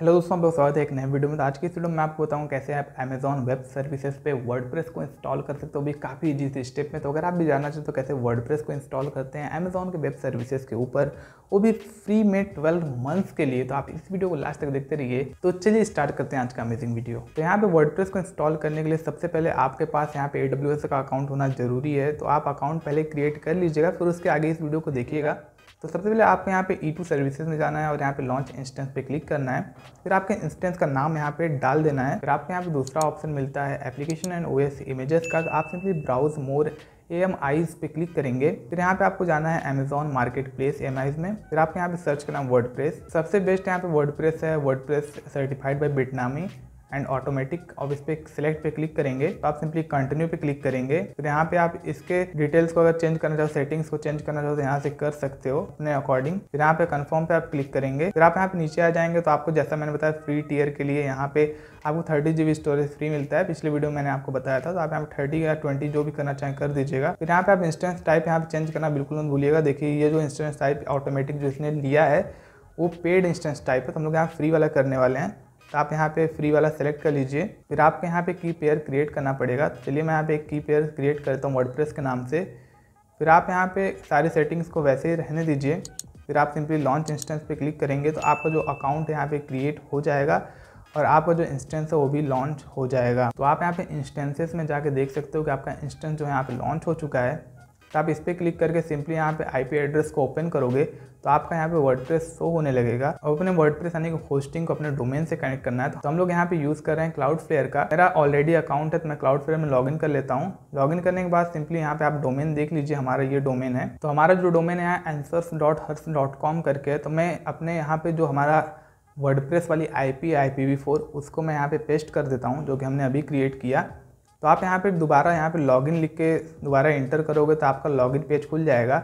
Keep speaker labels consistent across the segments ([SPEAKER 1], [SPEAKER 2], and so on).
[SPEAKER 1] hello दोस्तों बहुत स्वागत है एक नए वीडियो में तो आज की वीडियो में आपको बताऊँ कैसे आप अमेजॉन वेब सर्विसेज पे वर्डप्रेस को इंस्टॉल कर सकते हो भी काफ़ी इजी से स्टेप में तो अगर आप भी जानना चाहते हो तो कैसे वर्डप्रेस को इंस्टॉल करते हैं अमेजॉन के वेब सर्विसेज के ऊपर वो भी फ्री में ट्वेल्व मंथ्स के लिए तो आप इस वीडियो को लास्ट तक देखते रहिए तो चलिए स्टार्ट करते हैं आज का अमेजिंग वीडियो तो यहाँ पे वर्ड को इंस्टॉल करने के लिए सबसे पहले आपके पास यहाँ पे ए का अकाउंट होना जरूरी है तो आप अकाउंट पहले क्रिएट कर लीजिएगा फिर उसके आगे इस वीडियो को देखिएगा तो सबसे पहले आपको यहाँ पे E2 सर्विसेज में जाना है और यहाँ पे लॉन्च इंस्टेंस पे क्लिक करना है फिर आपके इंस्टेंस का नाम यहाँ पे डाल देना है फिर आपको यहाँ पे दूसरा ऑप्शन मिलता है application and O S images का आप simply browse more A M Is पे क्लिक करेंगे फिर यहाँ पे आपको जाना है Amazon marketplace A M Is फिर आपके यहाँ पे सर्च करना है वर्ड सबसे बेस्ट यहाँ पे वर्ड है word certified by Bitnami and automatic अब इस पर सिलेक्ट पे क्लिक करेंगे तो आप सिंपली कंटिन्यू पे क्लिक करेंगे फिर यहाँ पे आप इसके डिटेल्स को अगर चेंज करना चाहो सेटिंग्स को चेंज करना चाहो तो यहाँ से कर सकते हो अपने अकॉर्डिंग फिर यहाँ पे कन्फर्म पे आप क्लिक करेंगे फिर आप यहाँ पे नीचे आ जाएंगे तो आपको जैसा मैंने बताया फ्री टीयर के लिए यहाँ पे आपको थर्टी जी स्टोरेज फ्री मिलता है पिछले वीडियो मैंने आपको बताया था तो आप यहाँ थर्टी या ट्वेंटी जो भी करना चाहें कर दीजिएगा फिर यहाँ पे आप इंस्टेंस टाइप यहाँ पे चेंज करना बिल्कुल मत भूलिएगा देखिए ये जो इंस्टेंस टाइप ऑटोमेटिक जो इसने लिया है वो पेड इंस्टेंस टाइप है तो हम लोग यहाँ फ्री वाला करने वाले हैं तो आप यहाँ पे फ्री वाला सेलेक्ट कर लीजिए फिर आपको यहाँ पे की पेयर क्रिएट करना पड़ेगा चलिए मैं यहाँ पे एक की पेयर क्रिएट करता हूँ वर्डप्रेस के नाम से फिर आप यहाँ पे सारे सेटिंग्स को वैसे ही रहने दीजिए फिर आप सिंपली लॉन्च इंस्टेंस पे क्लिक करेंगे तो आपका जो अकाउंट है यहाँ पर क्रिएट हो जाएगा और आपका जो इंस्टेंस है वो भी लॉन्च हो जाएगा तो आप यहाँ पर इंस्टेंसेस में जाके देख सकते हो कि आपका इंस्टेंस जो है यहाँ पे लॉन्च हो चुका है तो आप इस पर क्लिक करके सिंपली यहाँ पे आईपी एड्रेस को ओपन करोगे तो आपका यहाँ पे वर्डप्रेस शो होने लगेगा और अपने वर्डप्रेस यानी कि होस्टिंग को अपने डोमेन से कनेक्ट करना है तो हम लोग यहाँ पे यूज़ कर रहे हैं क्लाउड फ्लेयर का मेरा ऑलरेडी अकाउंट है तो मैं क्लाउड फ्लेयर में लॉगिन कर लेता हूँ लॉगिन करने के बाद सिंपली यहाँ पे आप डोमेन देख लीजिए हमारा ये डोमेन है तो हमारा जो डोमेन है answers dot hers dot com करके तो मैं अपने यहाँ पर जो हमारा वर्डप्रेस वाली I P I P V four उसको मैं यहाँ पे पेस्ट कर देता हूँ जो कि हमने अभी क्रिएट किया तो आप यहाँ पे दोबारा यहाँ पे लॉगिन लिख के दोबारा इंटर करोगे तो आपका लॉगिन पेज खुल जाएगा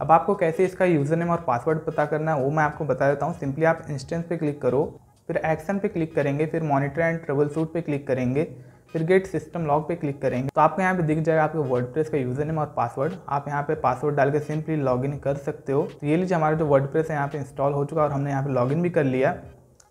[SPEAKER 1] अब आपको कैसे इसका यूज़र नेम और पासवर्ड पता करना है वो मैं आपको बता देता हूँ सिंपली आप इंस्टेंस पे क्लिक करो फिर एक्शन पे क्लिक करेंगे फिर मॉनिटर एंड ट्रेवल सूट पर क्लिक करेंगे फिर गेट सिस्टम लॉग पे क्लिक करेंगे तो आपको यहाँ पे दिख जाएगा आपके प्रेस का यूज़र नेम और पासवर्ड आप यहाँ पे पासवर्ड डाल के सिंपली लॉगिन कर सकते हो तो ये लीजिए हमारा जो प्रेस है यहाँ पे इंस्टॉल हो चुका और हमने यहाँ पे लॉगिन भी कर लिया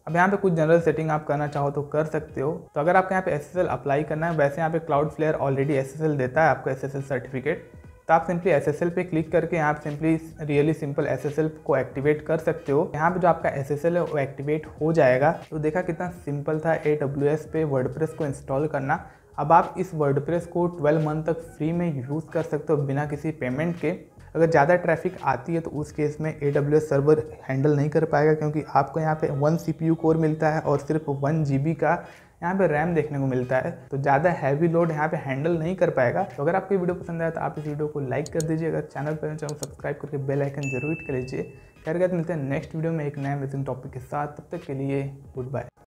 [SPEAKER 1] अब यहाँ पे कुछ जनरल सेटिंग आप करना चाहो तो कर सकते हो तो अगर आपको यहाँ पे एस अप्लाई करना है वैसे यहाँ पे क्लाउड फ्लेयर ऑलरेडी एस देता है आपको एस सर्टिफिकेट तो आप सिंपली एस एस एल पे क्लिक करके यहाँ simply really simple S S L को एक्टिवेट कर सकते हो यहाँ पे जो आपका एस एस एल है वो एक्टिवेट हो जाएगा तो देखा कितना सिंपल था ए एस पे वर्ड को इंस्टॉल करना अब आप इस वर्ड को 12 मंथ तक फ्री में यूज़ कर सकते हो बिना किसी पेमेंट के अगर ज़्यादा ट्रैफिक आती है तो उस केस में ए सर्वर हैंडल नहीं कर पाएगा क्योंकि आपको यहाँ पे वन सी कोर मिलता है और सिर्फ वन जी का यहाँ पे रैम देखने को मिलता है तो ज़्यादा हैवी लोड यहाँ पे हैंडल नहीं कर पाएगा तो अगर आपको वीडियो पसंद आया तो आप इस वीडियो को लाइक कर दीजिए अगर चैनल पर चैनल सब्सक्राइब तो करके बेल आइकन जरूर कर लीजिए खैर मिलते हैं नेक्स्ट वीडियो में एक नए मिसिंग टॉपिक के साथ तब तक के लिए गुड बाय